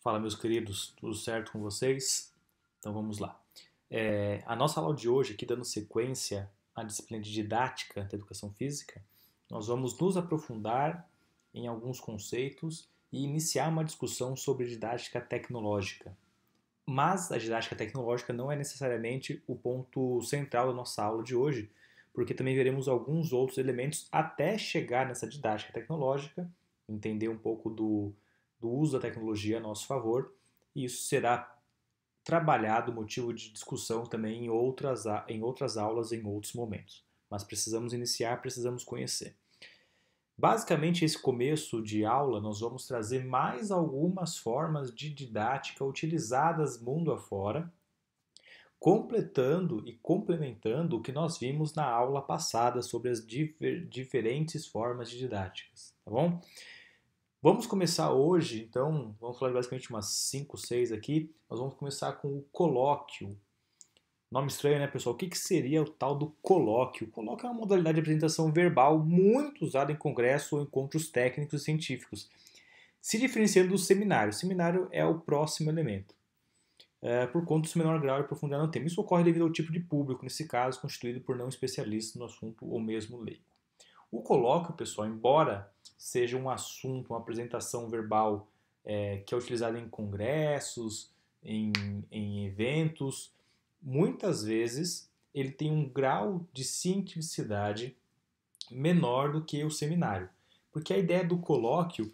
Fala, meus queridos, tudo certo com vocês? Então vamos lá. É, a nossa aula de hoje, aqui dando sequência à disciplina de didática da educação física, nós vamos nos aprofundar em alguns conceitos e iniciar uma discussão sobre didática tecnológica. Mas a didática tecnológica não é necessariamente o ponto central da nossa aula de hoje, porque também veremos alguns outros elementos até chegar nessa didática tecnológica, entender um pouco do do uso da tecnologia a nosso favor, e isso será trabalhado, motivo de discussão também em outras, em outras aulas, em outros momentos. Mas precisamos iniciar, precisamos conhecer. Basicamente, esse começo de aula, nós vamos trazer mais algumas formas de didática utilizadas mundo afora, completando e complementando o que nós vimos na aula passada sobre as diferentes formas de didáticas, tá bom? Vamos começar hoje, então, vamos falar de basicamente umas 5, 6 aqui. Nós vamos começar com o colóquio. Nome estranho, né, pessoal? O que, que seria o tal do colóquio? O colóquio é uma modalidade de apresentação verbal muito usada em congressos ou encontros técnicos e científicos, se diferenciando do seminário. O seminário é o próximo elemento. É, por conta do seu menor grau de profundidade no tema. Isso ocorre devido ao tipo de público, nesse caso constituído por não especialistas no assunto ou mesmo leigo. O colóquio, pessoal, embora seja um assunto, uma apresentação verbal é, que é utilizada em congressos, em, em eventos, muitas vezes ele tem um grau de cientificidade menor do que o seminário. Porque a ideia do colóquio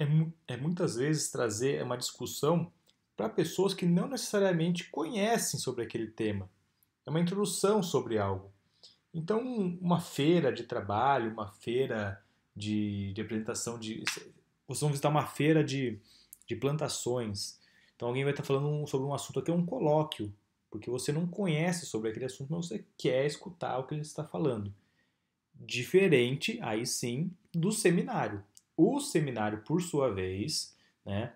é, é muitas vezes trazer uma discussão para pessoas que não necessariamente conhecem sobre aquele tema. É uma introdução sobre algo. Então, uma feira de trabalho, uma feira de, de apresentação de. Vocês vão visitar uma feira de, de plantações. Então, alguém vai estar falando sobre um assunto aqui, é um colóquio, porque você não conhece sobre aquele assunto, mas você quer escutar o que ele está falando. Diferente, aí sim, do seminário. O seminário, por sua vez, né,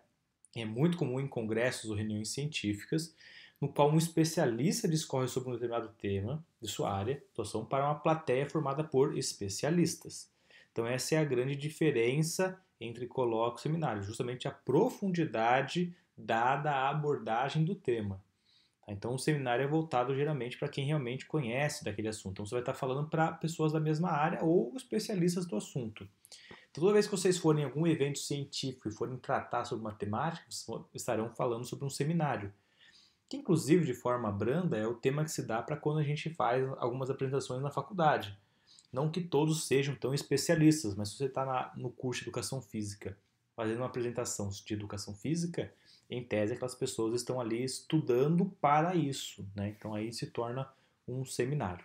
é muito comum em congressos ou reuniões científicas, no qual um especialista discorre sobre um determinado tema de sua área, atuação, para uma plateia formada por especialistas. Então, essa é a grande diferença entre colóquio e seminário, justamente a profundidade dada à abordagem do tema. Tá? Então, o seminário é voltado geralmente para quem realmente conhece daquele assunto. Então, você vai estar falando para pessoas da mesma área ou especialistas do assunto. Então, toda vez que vocês forem em algum evento científico e forem tratar sobre matemática, vocês estarão falando sobre um seminário que inclusive de forma branda é o tema que se dá para quando a gente faz algumas apresentações na faculdade. Não que todos sejam tão especialistas, mas se você está no curso de educação física fazendo uma apresentação de educação física, em tese aquelas pessoas estão ali estudando para isso, né? então aí se torna um seminário.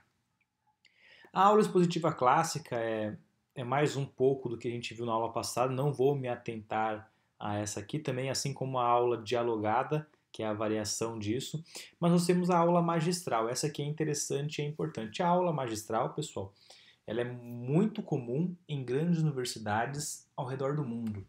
A aula expositiva clássica é, é mais um pouco do que a gente viu na aula passada, não vou me atentar a essa aqui, também assim como a aula dialogada, que é a variação disso. Mas nós temos a aula magistral. Essa aqui é interessante e é importante. A aula magistral, pessoal, ela é muito comum em grandes universidades ao redor do mundo.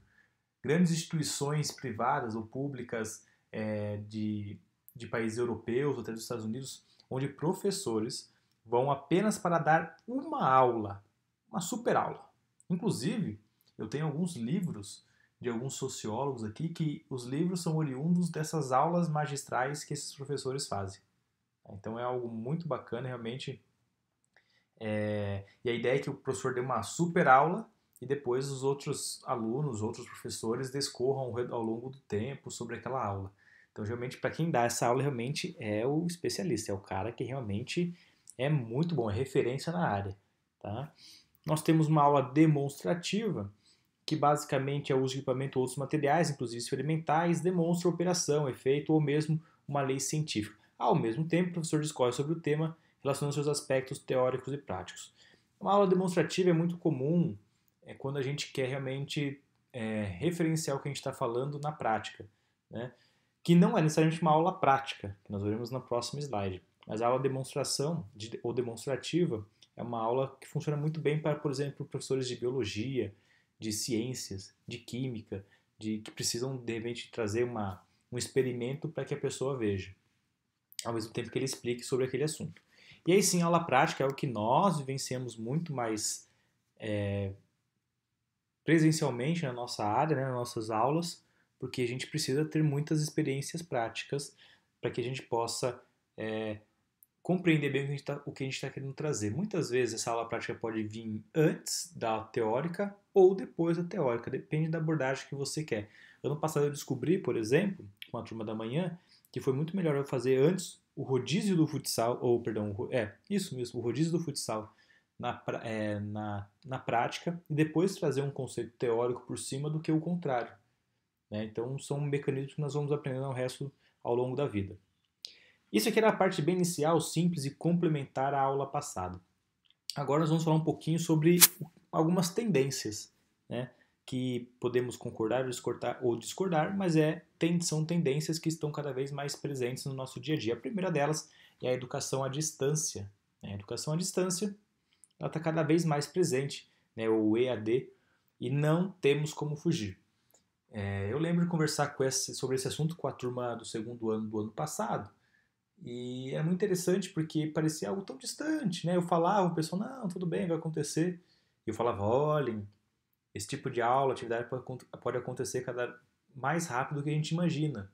Grandes instituições privadas ou públicas é, de, de países europeus ou até dos Estados Unidos, onde professores vão apenas para dar uma aula, uma super aula. Inclusive, eu tenho alguns livros de alguns sociólogos aqui que os livros são oriundos dessas aulas magistrais que esses professores fazem. Então é algo muito bacana, realmente. É... E a ideia é que o professor dê uma super aula e depois os outros alunos, outros professores descorram ao longo do tempo sobre aquela aula. Então, realmente, para quem dá essa aula, realmente é o especialista, é o cara que realmente é muito bom, é referência na área. Tá? Nós temos uma aula demonstrativa, que basicamente é o uso de equipamento ou outros materiais, inclusive experimentais, demonstra operação, efeito ou mesmo uma lei científica. Ao mesmo tempo, o professor discorre sobre o tema, relacionando seus aspectos teóricos e práticos. Uma aula demonstrativa é muito comum é, quando a gente quer realmente é, referenciar o que a gente está falando na prática, né? que não é necessariamente uma aula prática, que nós veremos na próxima slide, mas a aula demonstração de, ou demonstrativa é uma aula que funciona muito bem para, por exemplo, professores de biologia, de ciências, de química, de que precisam de repente trazer uma, um experimento para que a pessoa veja, ao mesmo tempo que ele explique sobre aquele assunto. E aí sim, aula prática é o que nós vivenciamos muito mais é, presencialmente na nossa área, né, nas nossas aulas, porque a gente precisa ter muitas experiências práticas para que a gente possa é, compreender bem o que a gente está tá querendo trazer. Muitas vezes essa aula prática pode vir antes da teórica ou depois da teórica, depende da abordagem que você quer. Ano passado eu descobri, por exemplo, com a turma da manhã, que foi muito melhor eu fazer antes o rodízio do futsal, ou perdão, é, isso mesmo, o rodízio do futsal na, é, na, na prática e depois trazer um conceito teórico por cima do que o contrário. Né? Então são mecanismos que nós vamos aprendendo ao resto ao longo da vida. Isso aqui era a parte bem inicial, simples e complementar à aula passada. Agora nós vamos falar um pouquinho sobre algumas tendências, né? que podemos concordar ou discordar, mas é, são tendências que estão cada vez mais presentes no nosso dia a dia. A primeira delas é a educação à distância. Né. A educação à distância está cada vez mais presente, né, o EAD, e não temos como fugir. É, eu lembro de conversar esse, sobre esse assunto com a turma do segundo ano do ano passado, e é muito interessante porque parecia algo tão distante, né? Eu falava, o pessoal, não, tudo bem, vai acontecer. E eu falava, olhem, esse tipo de aula, atividade pode acontecer cada mais rápido do que a gente imagina.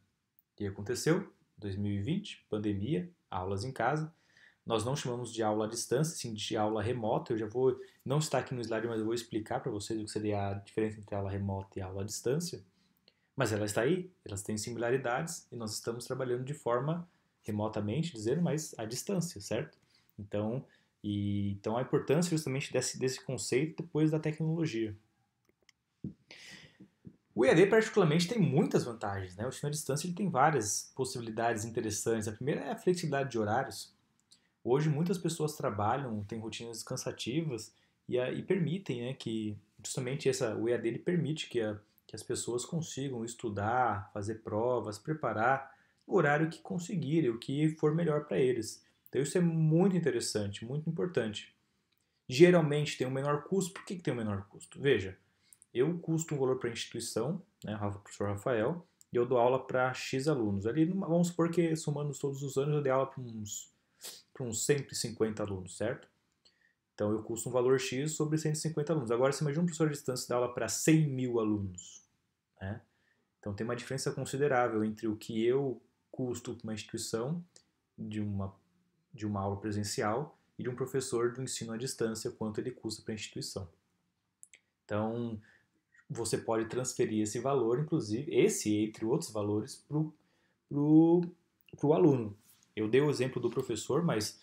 E aconteceu, 2020, pandemia, aulas em casa. Nós não chamamos de aula à distância, sim de aula remota. Eu já vou, não está aqui no slide, mas eu vou explicar para vocês o que seria a diferença entre aula remota e aula à distância. Mas ela está aí, elas têm similaridades e nós estamos trabalhando de forma remotamente dizendo, mas à distância, certo? Então, e, então a importância justamente desse, desse conceito depois da tecnologia. O EAD, particularmente, tem muitas vantagens. Né? O ensino à distância ele tem várias possibilidades interessantes. A primeira é a flexibilidade de horários. Hoje, muitas pessoas trabalham, têm rotinas descansativas e, a, ah, e permitem né, que, justamente, essa, o EAD ele permite que, a, que as pessoas consigam estudar, fazer provas, preparar o horário que conseguirem, o que for melhor para eles. Então isso é muito interessante, muito importante. Geralmente tem um menor custo. Por que, que tem um menor custo? Veja, eu custo um valor para a instituição, né, o professor Rafael, e eu dou aula para X alunos. Ali, vamos supor que somando todos os anos, eu dei aula para uns, uns 150 alunos, certo? Então eu custo um valor X sobre 150 alunos. Agora você imagina um professor de distância dar aula para 100 mil alunos. Né? Então tem uma diferença considerável entre o que eu custo para uma instituição de uma, de uma aula presencial e de um professor do ensino à distância, quanto ele custa para a instituição. Então, você pode transferir esse valor, inclusive, esse entre outros valores, para o aluno. Eu dei o exemplo do professor, mas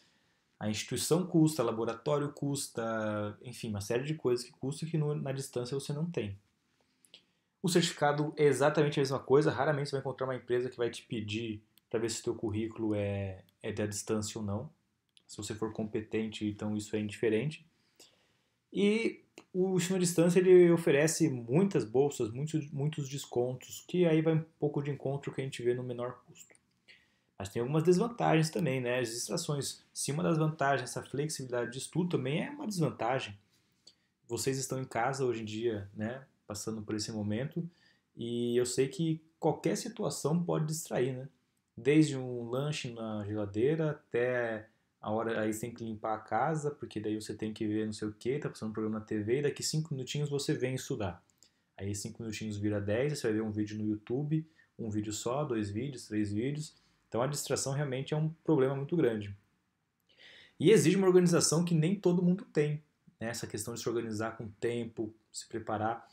a instituição custa, laboratório custa, enfim, uma série de coisas que custa que no, na distância você não tem. O certificado é exatamente a mesma coisa, raramente você vai encontrar uma empresa que vai te pedir para ver se o teu currículo é, é da distância ou não. Se você for competente, então isso é indiferente. E o ensino à distância ele oferece muitas bolsas, muitos, muitos descontos, que aí vai um pouco de encontro que a gente vê no menor custo. Mas tem algumas desvantagens também, né? As distrações. Se uma das vantagens, essa flexibilidade de estudo também é uma desvantagem. Vocês estão em casa hoje em dia, né? passando por esse momento. E eu sei que qualquer situação pode distrair, né? Desde um lanche na geladeira até a hora aí você tem que limpar a casa, porque daí você tem que ver não sei o que, tá passando um programa na TV, e daqui cinco minutinhos você vem estudar. Aí cinco minutinhos vira 10, você vai ver um vídeo no YouTube, um vídeo só, dois vídeos, três vídeos. Então a distração realmente é um problema muito grande. E exige uma organização que nem todo mundo tem. Né? Essa questão de se organizar com tempo, se preparar.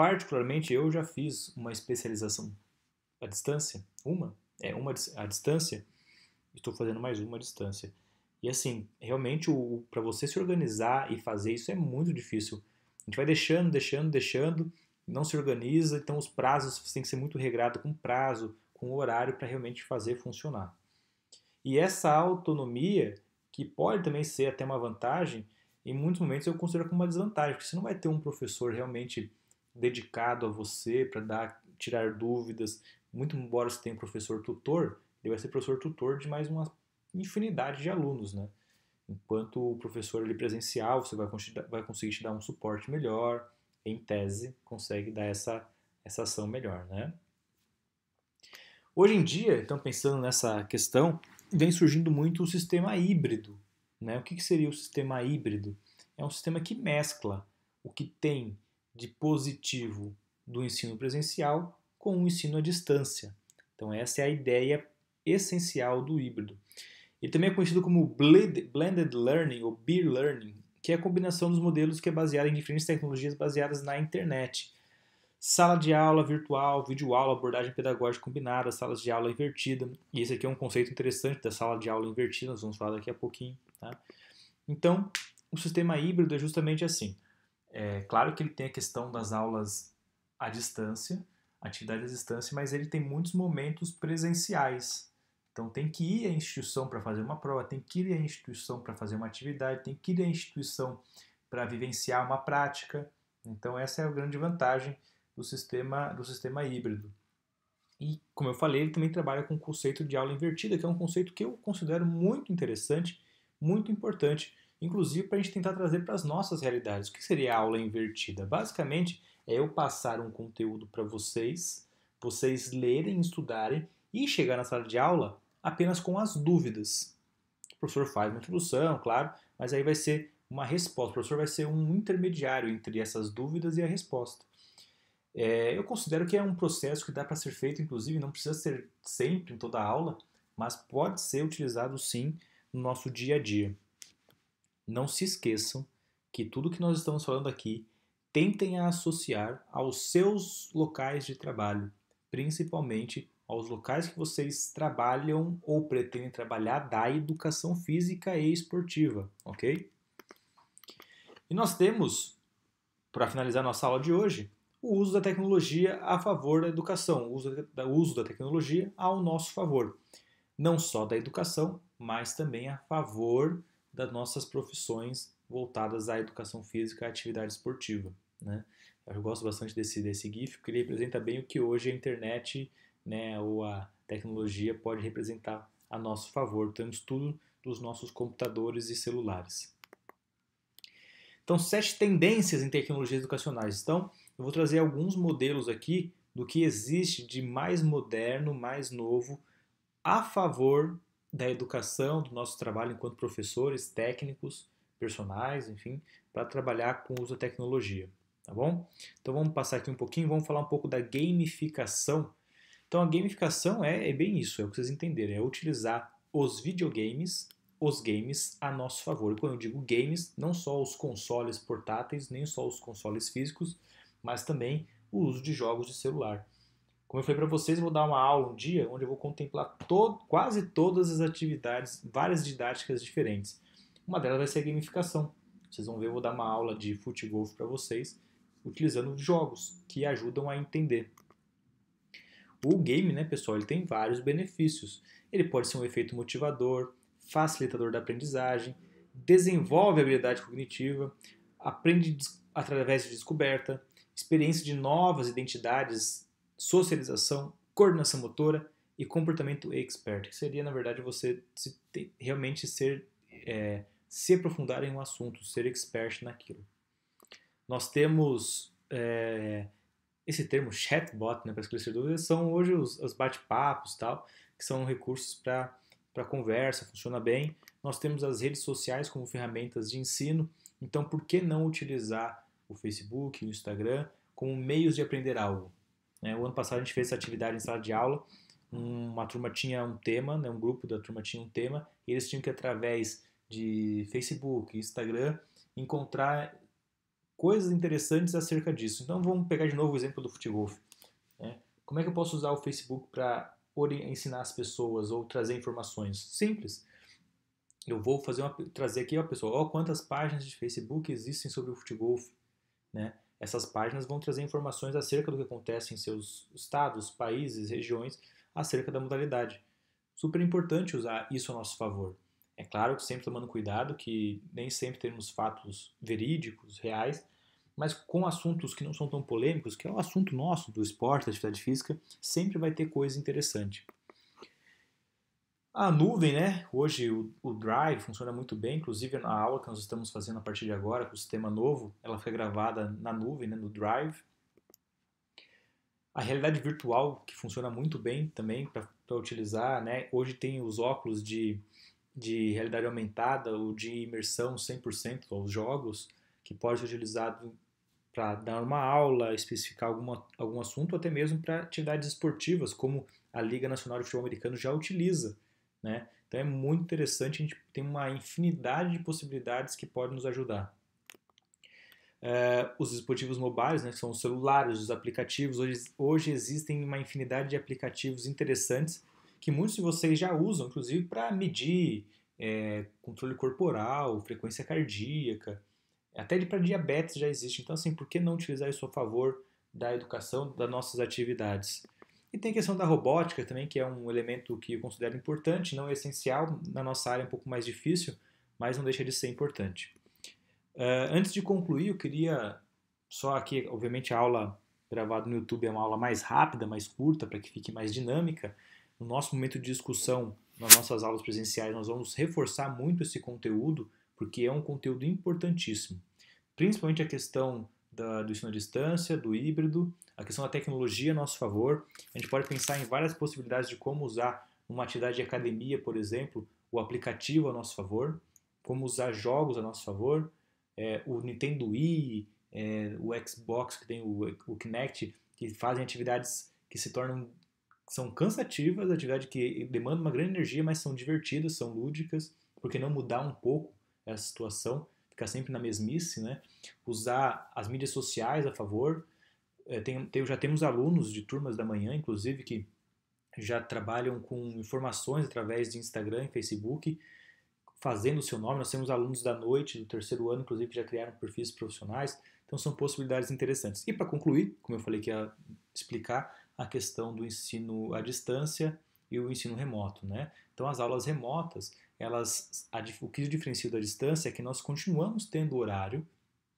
Particularmente, eu já fiz uma especialização à distância, uma, é uma à distância, estou fazendo mais uma à distância. E assim, realmente, para você se organizar e fazer isso é muito difícil. A gente vai deixando, deixando, deixando, não se organiza, então os prazos têm tem que ser muito regrado com prazo, com horário para realmente fazer funcionar. E essa autonomia, que pode também ser até uma vantagem, em muitos momentos eu considero como uma desvantagem, porque você não vai ter um professor realmente dedicado a você para dar, tirar dúvidas. Muito embora você tenha um professor tutor, ele vai ser professor tutor de mais uma infinidade de alunos, né? Enquanto o professor ele presencial, você vai, vai conseguir te dar um suporte melhor, em tese, consegue dar essa, essa ação melhor, né? Hoje em dia, então pensando nessa questão, vem surgindo muito o sistema híbrido. Né? O que, que seria o sistema híbrido? É um sistema que mescla o que tem de positivo do ensino presencial com o ensino à distância. Então, essa é a ideia essencial do híbrido. Ele também é conhecido como Blended Learning ou Beer Learning, que é a combinação dos modelos que é baseada em diferentes tecnologias baseadas na internet. Sala de aula virtual, vídeo aula, abordagem pedagógica combinada, salas de aula invertida. E esse aqui é um conceito interessante da sala de aula invertida, nós vamos falar daqui a pouquinho. Tá? Então, o sistema híbrido é justamente assim. É, claro que ele tem a questão das aulas à distância, atividade à distância, mas ele tem muitos momentos presenciais. Então tem que ir à instituição para fazer uma prova, tem que ir à instituição para fazer uma atividade, tem que ir à instituição para vivenciar uma prática. Então essa é a grande vantagem do sistema do sistema híbrido. E como eu falei, ele também trabalha com o conceito de aula invertida, que é um conceito que eu considero muito interessante, muito importante, inclusive para a gente tentar trazer para as nossas realidades. O que seria a aula invertida? Basicamente, é eu passar um conteúdo para vocês, vocês lerem, estudarem e chegar na sala de aula apenas com as dúvidas. O professor faz uma introdução, claro, mas aí vai ser uma resposta. O professor vai ser um intermediário entre essas dúvidas e a resposta. É, eu considero que é um processo que dá para ser feito, inclusive, não precisa ser sempre em toda a aula, mas pode ser utilizado sim no nosso dia a dia não se esqueçam que tudo que nós estamos falando aqui tentem associar aos seus locais de trabalho, principalmente aos locais que vocês trabalham ou pretendem trabalhar da educação física e esportiva, ok? E nós temos, para finalizar nossa aula de hoje, o uso da tecnologia a favor da educação, o uso da, uso da tecnologia ao nosso favor, não só da educação, mas também a favor das nossas profissões voltadas à educação física e à atividade esportiva. Né? Eu gosto bastante desse, desse GIF, porque ele representa bem o que hoje a internet né, ou a tecnologia pode representar a nosso favor. Temos tudo dos nossos computadores e celulares. Então, sete tendências em tecnologias educacionais. Então, eu vou trazer alguns modelos aqui do que existe de mais moderno, mais novo, a favor da educação, do nosso trabalho enquanto professores, técnicos, personais, enfim, para trabalhar com o uso da tecnologia, tá bom? Então vamos passar aqui um pouquinho, vamos falar um pouco da gamificação. Então a gamificação é, é bem isso, é o que vocês entenderem, é utilizar os videogames, os games a nosso favor. Quando eu digo games, não só os consoles portáteis, nem só os consoles físicos, mas também o uso de jogos de celular. Como eu falei para vocês, vou dar uma aula um dia onde eu vou contemplar quase todas as atividades, várias didáticas diferentes. Uma delas vai ser a gamificação. Vocês vão ver, eu vou dar uma aula de futebol para vocês, utilizando jogos que ajudam a entender. O game, né, pessoal, ele tem vários benefícios. Ele pode ser um efeito motivador, facilitador da aprendizagem, desenvolve habilidade cognitiva, aprende através de descoberta, experiência de novas identidades socialização, coordenação motora e comportamento expert, que seria, na verdade, você se, realmente ser, é, se aprofundar em um assunto, ser expert naquilo. Nós temos é, esse termo chatbot né, para esclarecer dúvidas, são hoje os, os bate-papos tal, que são recursos para conversa, funciona bem. Nós temos as redes sociais como ferramentas de ensino, então por que não utilizar o Facebook, o Instagram como meios de aprender algo? Né? O ano passado a gente fez essa atividade em sala de aula. Uma turma tinha um tema, né? um grupo da turma tinha um tema, e eles tinham que, através de Facebook, Instagram, encontrar coisas interessantes acerca disso. Então vamos pegar de novo o exemplo do futebol. Né? Como é que eu posso usar o Facebook para ensinar as pessoas ou trazer informações? Simples. Eu vou fazer uma, trazer aqui, a pessoal, Olha quantas páginas de Facebook existem sobre o futebol, né? Essas páginas vão trazer informações acerca do que acontece em seus estados, países, regiões, acerca da modalidade. Super importante usar isso a nosso favor. É claro que sempre tomando cuidado, que nem sempre temos fatos verídicos, reais, mas com assuntos que não são tão polêmicos, que é o assunto nosso do esporte, da atividade física, sempre vai ter coisa interessante. A nuvem, né? Hoje o, o, Drive funciona muito bem, inclusive a aula que nós estamos fazendo a partir de agora, com o sistema novo, ela foi gravada na nuvem, né? no Drive. A realidade virtual, que funciona muito bem também para utilizar, né? Hoje tem os óculos de, de realidade aumentada ou de imersão 100% aos jogos, que pode ser utilizado para dar uma aula, especificar alguma, algum assunto, até mesmo para atividades esportivas, como a Liga Nacional de Futebol Americano já utiliza né? Então é muito interessante, a gente tem uma infinidade de possibilidades que podem nos ajudar. É, os dispositivos mobiles, né, que são os celulares, os aplicativos, hoje, hoje existem uma infinidade de aplicativos interessantes que muitos de vocês já usam, inclusive para medir é, controle corporal, frequência cardíaca, até para diabetes já existe. Então, assim, por que não utilizar isso a favor da educação, das nossas atividades? E tem a questão da robótica também, que é um elemento que eu considero importante, não é essencial, na nossa área é um pouco mais difícil, mas não deixa de ser importante. Uh, antes de concluir, eu queria só aqui, obviamente a aula gravada no YouTube é uma aula mais rápida, mais curta, para que fique mais dinâmica. No nosso momento de discussão, nas nossas aulas presenciais, nós vamos reforçar muito esse conteúdo, porque é um conteúdo importantíssimo. Principalmente a questão da, do ensino à distância, do híbrido, a questão da tecnologia a nosso favor. A gente pode pensar em várias possibilidades de como usar uma atividade de academia, por exemplo, o aplicativo a nosso favor, como usar jogos a nosso favor, é, o Nintendo Wii, é, o Xbox que tem o, o Kinect, que fazem atividades que se tornam são cansativas, atividades que demandam uma grande energia, mas são divertidas, são lúdicas, porque não mudar um pouco essa situação, ficar sempre na mesmice, né? Usar as mídias sociais a favor, é, tem, tem, já temos alunos de turmas da manhã, inclusive, que já trabalham com informações através de Instagram e Facebook, fazendo o seu nome. Nós temos alunos da noite, do terceiro ano, inclusive, que já criaram perfis profissionais. Então, são possibilidades interessantes. E para concluir, como eu falei que ia explicar, a questão do ensino à distância e o ensino remoto, né? Então, as aulas remotas, elas, o que diferencia da distância é que nós continuamos tendo horário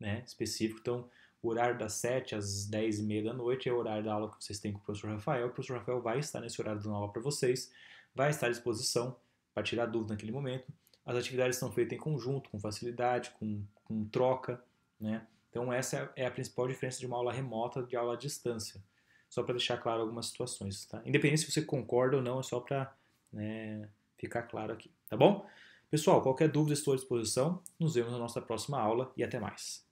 né, específico. Então, o horário das 7 às 10 e meia da noite é o horário da aula que vocês têm com o professor Rafael. O professor Rafael vai estar nesse horário da aula para vocês, vai estar à disposição para tirar dúvida naquele momento. As atividades são feitas em conjunto, com facilidade, com, com troca, né? Então essa é, é a principal diferença de uma aula remota de aula à distância. Só para deixar claro algumas situações, tá? Independente se você concorda ou não, é só para né, ficar claro aqui, tá bom? Pessoal, qualquer dúvida estou à disposição. Nos vemos na nossa próxima aula e até mais.